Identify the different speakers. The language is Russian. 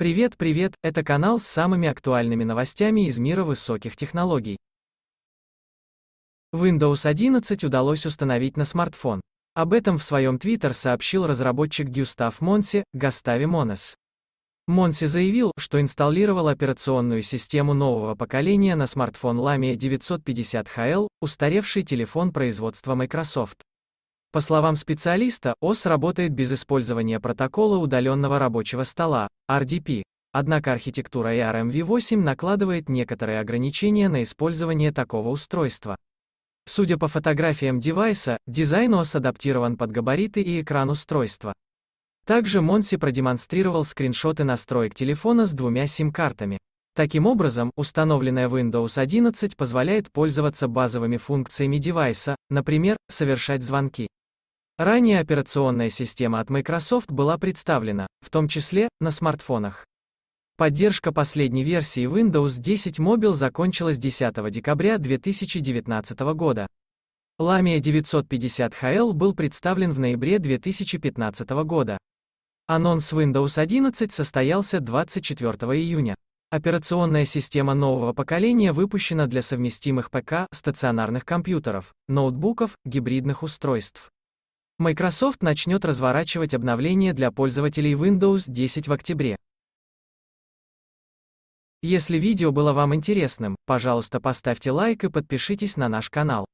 Speaker 1: Привет, привет, это канал с самыми актуальными новостями из мира высоких технологий. Windows 11 удалось установить на смартфон. Об этом в своем Twitter сообщил разработчик Гюстав Монси, Гастави Монес. Монси заявил, что инсталлировал операционную систему нового поколения на смартфон Lamia 950HL, устаревший телефон производства Microsoft. По словам специалиста, ОС работает без использования протокола удаленного рабочего стола, RDP. Однако архитектура armv 8 накладывает некоторые ограничения на использование такого устройства. Судя по фотографиям девайса, дизайн ОС адаптирован под габариты и экран устройства. Также Монси продемонстрировал скриншоты настроек телефона с двумя сим-картами. Таким образом, установленная Windows 11 позволяет пользоваться базовыми функциями девайса, например, совершать звонки. Ранее операционная система от Microsoft была представлена, в том числе, на смартфонах. Поддержка последней версии Windows 10 Mobile закончилась 10 декабря 2019 года. Lamia 950 HL был представлен в ноябре 2015 года. Анонс Windows 11 состоялся 24 июня. Операционная система нового поколения выпущена для совместимых ПК, стационарных компьютеров, ноутбуков, гибридных устройств. Microsoft начнет разворачивать обновления для пользователей Windows 10 в октябре. Если видео было вам интересным, пожалуйста поставьте лайк и подпишитесь на наш канал.